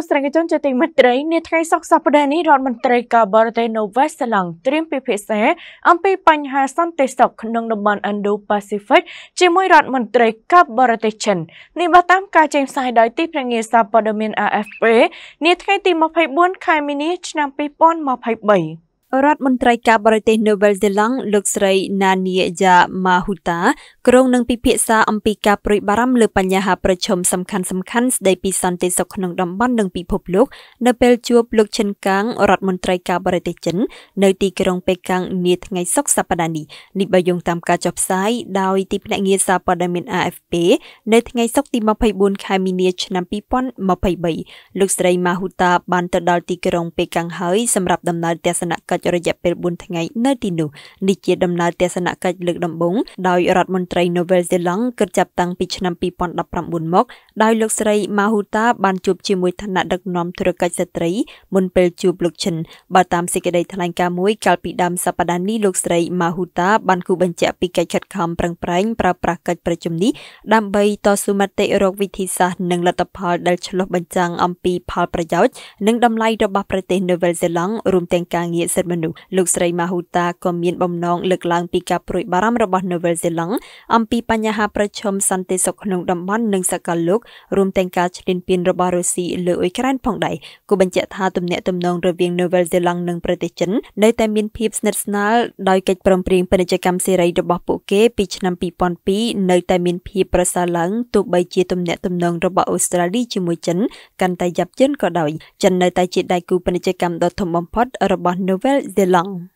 ទស្សនិកជនជាទីមេត្រីនាថ្ងៃសុក្រសប្តាហ៍នេះរដ្ឋមន្ត្រីការបរទេសនូវេសឡង់ត្រៀមពិភាក្សាអំពីបញ្ហាសន្តិសុខក្នុងតំបន់ Indo-Pacific ជាមួយរដ្ឋមន្ត្រីការបរទេសចិននេះបើតាមការចេញផ្សាយដោយទីភ្នាក់ងារសារព័ត៌មាន AFP នាថ្ងៃទី24ខែមីនាឆ្នាំ2023រដ្ឋមន្ត្រីការបរទេសនៅវែលសេឡង់លោកស្រីណានីយ៉ាម៉ាហ៊ូតា ក្រុងនឹងពិភាក្សាអំពីការប្រួយបារម្ភលើបញ្ហាប្រឈមសំខាន់សំខាន់ស្ដីពីសន្តិសុខក្នុងតំបន់និងពិភពលោក នៅពេលជួបលោកឈិនកាងរដ្ឋមន្ត្រីការបរទេសចិននៅទីក្រុងប៉េកាំងនាថ្ងៃសុក្រសប្តាហ៍នេះនេះបើយោងតាមការចុះផ្សាយដោយទីភ្នាក់ងារសារព័ត៌មាន AFP នៅថ្ងៃសុក្រទី24ខែមីនាឆ្នាំ2023លោកស្រីម៉ាហ៊ូតាបានទៅដល់ទីក្រុងប៉េកាំងហើយសម្រាប់ដំណើរទស្សនកិច្ចច្ចរយៈពេល4ថ្ងៃនៅទីនោះនេះជាដំណើរទស្សនកិច្ចលើកដំបូងដោយរដ្ឋមន្ត្រីនូវែលសេឡង់គិតចាប់តាំងពីឆ្នាំ2019មកដោយលោកស្រីម៉ាហ៊ូតាបានជួបជាមួយឋានៈដឹកនាំធុរកិច្ចស្ត្រីមុនពេលជួបលោកឈិនបើតាមសេចក្តីថ្លែងការណ៍មួយកាលពីដើមសប្តាហ៍នេះលោកស្រីម៉ាហ៊ូតាបានគូបញ្ជាក់ពីកិច្ចខិតខំប្រឹងប្រែងប្រើប្រាស់កិច្ចប្រជុំនេះដើម្បីតស៊ូមតិរកវិធីសាស្ត្រនិងលទ្ធផលដែលឆ្លុះបញ្ចាំងអំពីផលប្រយោជន៍និងតម្លៃរបស់ប្រទេសនូវែលសេឡង់រួមទាំងការងារសិទ្ធិមនុស្សលោកស្រីម៉ាហ៊ូតាក៏មានបំណងលើកឡើងពីការព្រួយបារម្ភរបស់នូវែលសេឡង់អំពីបញ្ហាប្រឈមសន្តិសុខក្នុងតំបន់និងសកលលោក រួមទាំងការឈ្លានពានរបស់រុស្ស៊ីលើអ៊ុយក្រែនផងដែរគូបញ្ជាក់ថាទំនាក់ទំនងរវាងនូវែលសេឡង់និងប្រទេសចិននៅតែមានភាពស្និទ្ធស្នាលដោយកិច្ចព្រមព្រៀងពាណិជ្ជកម្មសេរីរបស់ពួកគេពីឆ្នាំ2002នៅតែមានភាពប្រសើរឡើងទោះបីជាទំនាក់ទំនងរបស់អូស្ត្រាលីជាមួយចិនកាន់តែយ៉ាប់យ៉ឺនក៏ដោយចិននៅតែជាដៃគូពាណិជ្ជកម្មដ៏ធំបំផុតរបស់ Novel de long